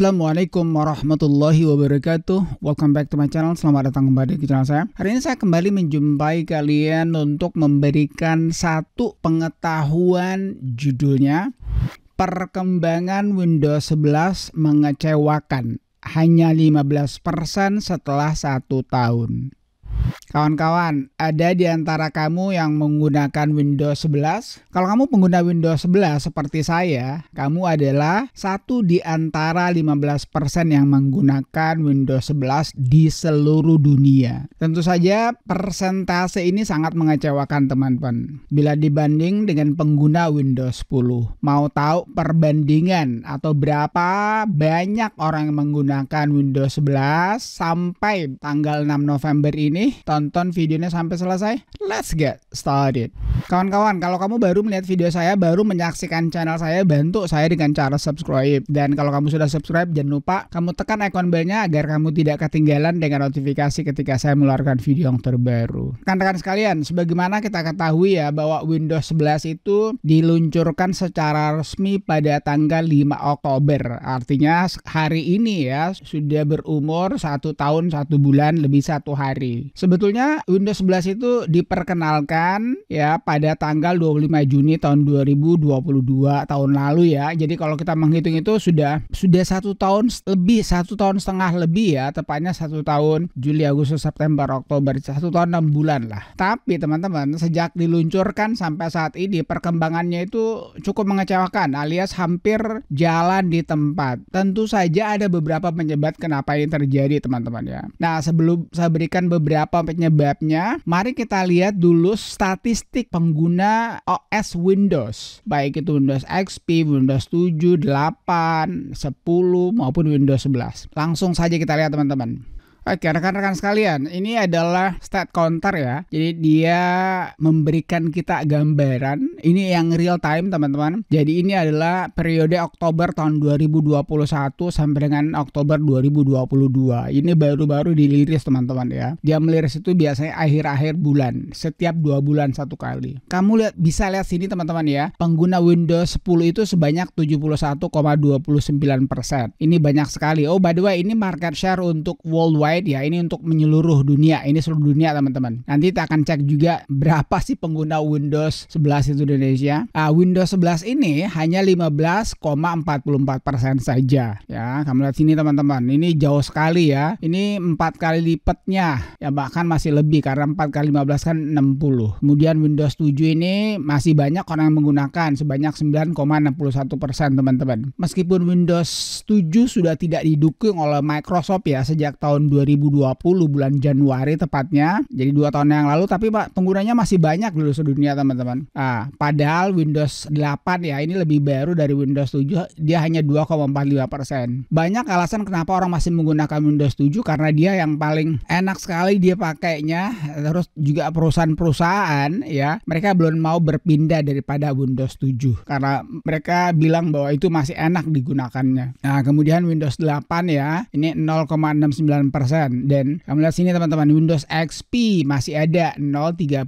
Assalamualaikum warahmatullahi wabarakatuh Welcome back to my channel Selamat datang kembali ke channel saya Hari ini saya kembali menjumpai kalian Untuk memberikan satu pengetahuan Judulnya Perkembangan Windows 11 mengecewakan Hanya 15% setelah satu tahun Kawan-kawan, ada di antara kamu yang menggunakan Windows 11? Kalau kamu pengguna Windows 11 seperti saya, kamu adalah satu di antara 15% yang menggunakan Windows 11 di seluruh dunia. Tentu saja persentase ini sangat mengecewakan teman-teman. Bila dibanding dengan pengguna Windows 10, mau tahu perbandingan atau berapa banyak orang yang menggunakan Windows 11 sampai tanggal 6 November ini? nonton videonya sampai selesai? Let's get started. Kawan-kawan, kalau kamu baru melihat video saya, baru menyaksikan channel saya, bantu saya dengan cara subscribe. Dan kalau kamu sudah subscribe, jangan lupa kamu tekan ikon belnya agar kamu tidak ketinggalan dengan notifikasi ketika saya mengeluarkan video yang terbaru. Rekan-rekan sekalian, sebagaimana kita ketahui ya bahwa Windows 11 itu diluncurkan secara resmi pada tanggal 5 Oktober. Artinya hari ini ya sudah berumur satu tahun satu bulan lebih satu hari. Sebetulnya sebetulnya Windows 11 itu diperkenalkan ya pada tanggal 25 Juni tahun 2022 tahun lalu ya. Jadi kalau kita menghitung itu sudah sudah satu tahun lebih satu tahun setengah lebih ya tepatnya satu tahun Juli Agustus September Oktober satu tahun enam bulan lah. Tapi teman-teman sejak diluncurkan sampai saat ini perkembangannya itu cukup mengecewakan alias hampir jalan di tempat. Tentu saja ada beberapa penyebab kenapa ini terjadi teman-teman ya. Nah sebelum saya berikan beberapa penyebabnya, mari kita lihat dulu statistik pengguna OS Windows. Baik itu Windows XP, Windows 7, 8, 10, maupun Windows 11. Langsung saja kita lihat teman-teman. Oke, rekan-rekan sekalian, ini adalah stat counter ya. Jadi dia memberikan kita gambaran. Ini yang real time, teman-teman. Jadi ini adalah periode Oktober tahun 2021 sampai dengan Oktober 2022. Ini baru-baru diliris, teman-teman ya. Dia meliris itu biasanya akhir-akhir bulan, setiap dua bulan satu kali. Kamu lihat bisa lihat sini, teman-teman ya. Pengguna Windows 10 itu sebanyak 71,29%. Ini banyak sekali. Oh, by the way, ini market share untuk worldwide worldwide ya ini untuk menyeluruh dunia ini seluruh dunia teman-teman nanti kita akan cek juga berapa sih pengguna Windows 11 itu di Indonesia uh, Windows 11 ini hanya 15,44 persen saja ya kamu lihat sini teman-teman ini jauh sekali ya ini empat kali lipatnya ya bahkan masih lebih karena 4 kali 15 kan 60 kemudian Windows 7 ini masih banyak orang yang menggunakan sebanyak 9,61 persen teman-teman meskipun Windows 7 sudah tidak didukung oleh Microsoft ya sejak tahun 2000 2020 bulan Januari tepatnya. Jadi dua tahun yang lalu tapi Pak penggunanya masih banyak dulu dunia teman-teman. Ah, padahal Windows 8 ya ini lebih baru dari Windows 7 dia hanya 2,45%. Banyak alasan kenapa orang masih menggunakan Windows 7 karena dia yang paling enak sekali dia pakainya terus juga perusahaan-perusahaan ya mereka belum mau berpindah daripada Windows 7 karena mereka bilang bahwa itu masih enak digunakannya. Nah, kemudian Windows 8 ya ini 0,69% dan kamu lihat sini teman-teman Windows XP masih ada 0,39%.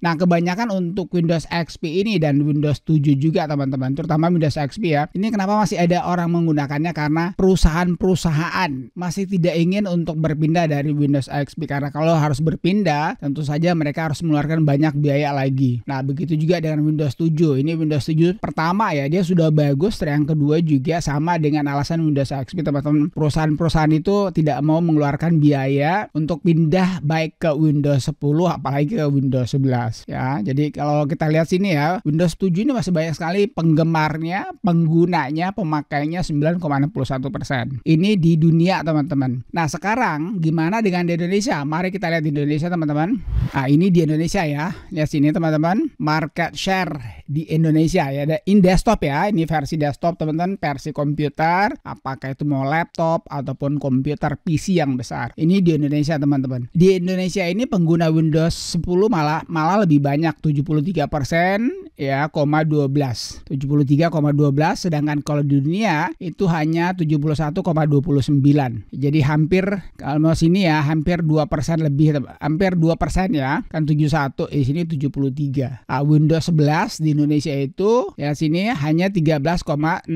Nah, kebanyakan untuk Windows XP ini dan Windows 7 juga teman-teman, terutama Windows XP ya. Ini kenapa masih ada orang menggunakannya karena perusahaan-perusahaan masih tidak ingin untuk berpindah dari Windows XP karena kalau harus berpindah, tentu saja mereka harus mengeluarkan banyak biaya lagi. Nah, begitu juga dengan Windows 7. Ini Windows 7 pertama ya, dia sudah bagus, yang kedua juga sama dengan alasan Windows XP teman-teman. Perusahaan-perusahaan itu tidak mau mengeluarkan biaya untuk pindah baik ke Windows 10 apalagi ke Windows 11 ya. Jadi kalau kita lihat sini ya, Windows 7 ini masih banyak sekali penggemarnya, penggunanya, pemakainya 9,61%. Ini di dunia, teman-teman. Nah, sekarang gimana dengan di Indonesia? Mari kita lihat di Indonesia, teman-teman. Nah, ini di Indonesia ya. Lihat sini, teman-teman. Market share di Indonesia ya ada in desktop ya ini versi desktop teman-teman versi komputer apakah itu mau laptop ataupun komputer PC yang besar ini di Indonesia teman-teman di Indonesia ini pengguna Windows 10 malah malah lebih banyak 73 persen ya, koma 12 73,12 sedangkan kalau di dunia itu hanya 71,29 jadi hampir kalau sini ya hampir 2 persen lebih hampir 2 persen ya kan 71 eh, di eh, sini 73 ah, Windows 11 di Indonesia itu ya sini hanya 13,09.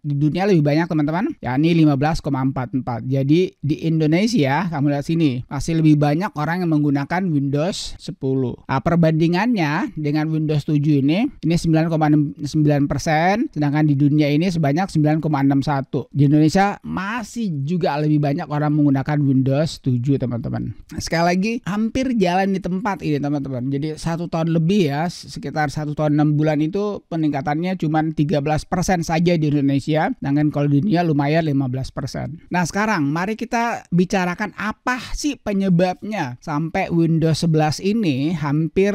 Di dunia lebih banyak teman-teman, ya ini 15,44. Jadi di Indonesia kamu lihat sini masih lebih banyak orang yang menggunakan Windows 10. Nah, perbandingannya dengan Windows 7 ini ini 9,9 persen, sedangkan di dunia ini sebanyak 9,61. Di Indonesia masih juga lebih banyak orang menggunakan Windows 7 teman-teman. Sekali lagi hampir jalan di tempat ini teman-teman. Jadi satu tahun lebih ya, sekitar satu tahun kalau 6 bulan itu peningkatannya cuma 13% saja di Indonesia, sedangkan kalau di dunia lumayan 15%. Nah, sekarang mari kita bicarakan apa sih penyebabnya sampai Windows 11 ini hampir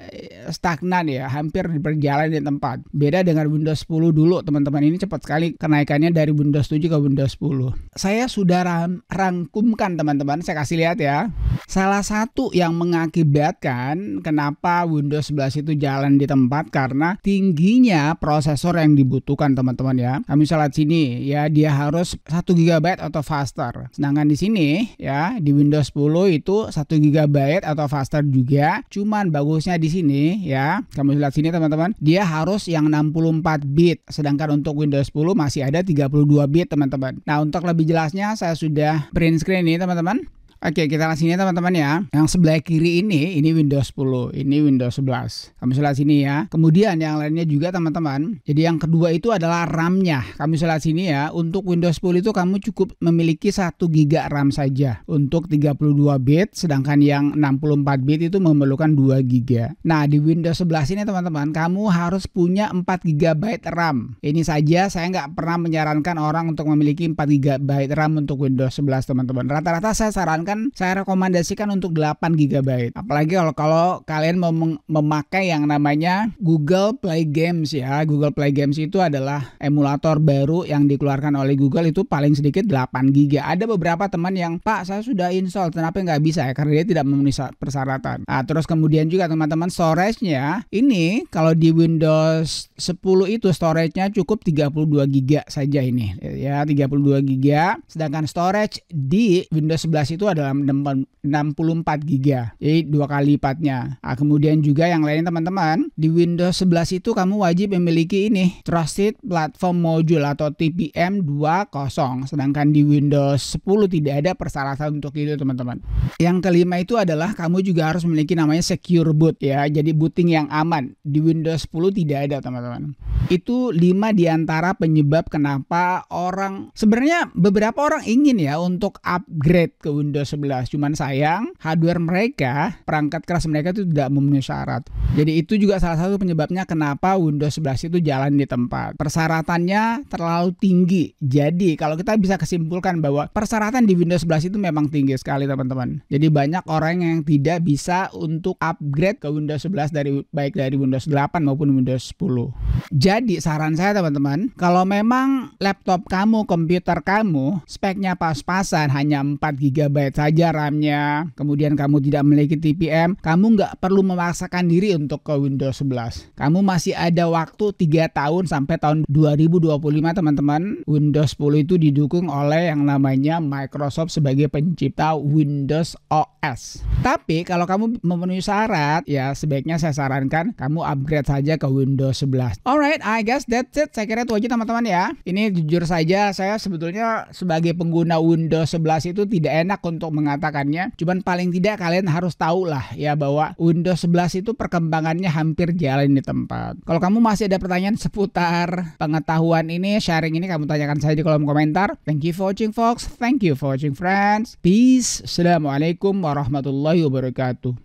eh, stagnan ya, hampir berjalan di tempat. Beda dengan Windows 10 dulu, teman-teman. Ini cepat sekali kenaikannya dari Windows 7 ke Windows 10. Saya sudah rangkumkan teman-teman, saya kasih lihat ya. Salah satu yang mengakibatkan kenapa Windows 11 itu jalan di tempat karena tingginya prosesor yang dibutuhkan teman-teman ya. Nah, lihat sini ya dia harus 1 GB atau faster. Sedangkan di sini ya di Windows 10 itu 1 GB atau faster juga. Cuman bagusnya di sini ya, kamu lihat sini teman-teman, dia harus yang 64 bit. Sedangkan untuk Windows 10 masih ada 32 bit teman-teman. Nah, untuk lebih jelasnya saya sudah print screen ini teman-teman. Oke, kita langsung sini teman-teman ya. Yang sebelah kiri ini, ini Windows 10, ini Windows 11. Kamu sebelah sini ya. Kemudian yang lainnya juga teman-teman. Jadi yang kedua itu adalah RAM-nya. Kamu sebelah sini ya. Untuk Windows 10 itu kamu cukup memiliki 1 GB RAM saja untuk 32 bit, sedangkan yang 64 bit itu memerlukan 2 GB. Nah, di Windows 11 ini teman-teman, kamu harus punya 4 GB RAM. Ini saja saya nggak pernah menyarankan orang untuk memiliki 4 GB RAM untuk Windows 11 teman-teman. Rata-rata saya sarankan sarankan saya rekomendasikan untuk 8 GB. Apalagi kalau kalau kalian mem memakai yang namanya Google Play Games ya. Google Play Games itu adalah emulator baru yang dikeluarkan oleh Google itu paling sedikit 8 GB. Ada beberapa teman yang, "Pak, saya sudah install, tapi nggak bisa ya?" Karena dia tidak memenuhi persyaratan. Nah, terus kemudian juga teman-teman storage-nya ini kalau di Windows 10 itu storage-nya cukup 32 GB saja ini. Ya, 32 GB. Sedangkan storage di Windows 11 itu ada adalah 64 giga jadi dua kali lipatnya nah, kemudian juga yang lain teman-teman di Windows 11 itu kamu wajib memiliki ini Trusted Platform Module atau TPM 20 sedangkan di Windows 10 tidak ada persyaratan untuk itu teman-teman yang kelima itu adalah kamu juga harus memiliki namanya secure boot ya jadi booting yang aman di Windows 10 tidak ada teman-teman itu lima diantara penyebab kenapa orang sebenarnya beberapa orang ingin ya untuk upgrade ke Windows Cuman sayang, hardware mereka, perangkat keras mereka itu tidak memenuhi syarat. Jadi itu juga salah satu penyebabnya kenapa Windows 11 itu jalan di tempat. Persyaratannya terlalu tinggi. Jadi kalau kita bisa kesimpulkan bahwa persyaratan di Windows 11 itu memang tinggi sekali teman-teman. Jadi banyak orang yang tidak bisa untuk upgrade ke Windows 11 dari baik dari Windows 8 maupun Windows 10. Jadi saran saya teman-teman, kalau memang laptop kamu, komputer kamu speknya pas-pasan hanya 4 GB saja RAM-nya, kemudian kamu tidak memiliki TPM, kamu nggak perlu memaksakan diri untuk ke Windows 11. Kamu masih ada waktu 3 tahun sampai tahun 2025 teman-teman. Windows 10 itu didukung oleh yang namanya Microsoft sebagai pencipta Windows OS. Tapi kalau kamu memenuhi syarat, ya sebaiknya saya sarankan kamu upgrade saja ke Windows 11. Alright, I guess that's it. Saya kira itu aja teman-teman ya. Ini jujur saja, saya sebetulnya sebagai pengguna Windows 11 itu tidak enak untuk untuk mengatakannya. Cuman paling tidak kalian harus tahu lah ya bahwa Windows 11 itu perkembangannya hampir jalan di tempat. Kalau kamu masih ada pertanyaan seputar pengetahuan ini, sharing ini kamu tanyakan saja di kolom komentar. Thank you for watching folks. Thank you for watching friends. Peace. Assalamualaikum warahmatullahi wabarakatuh.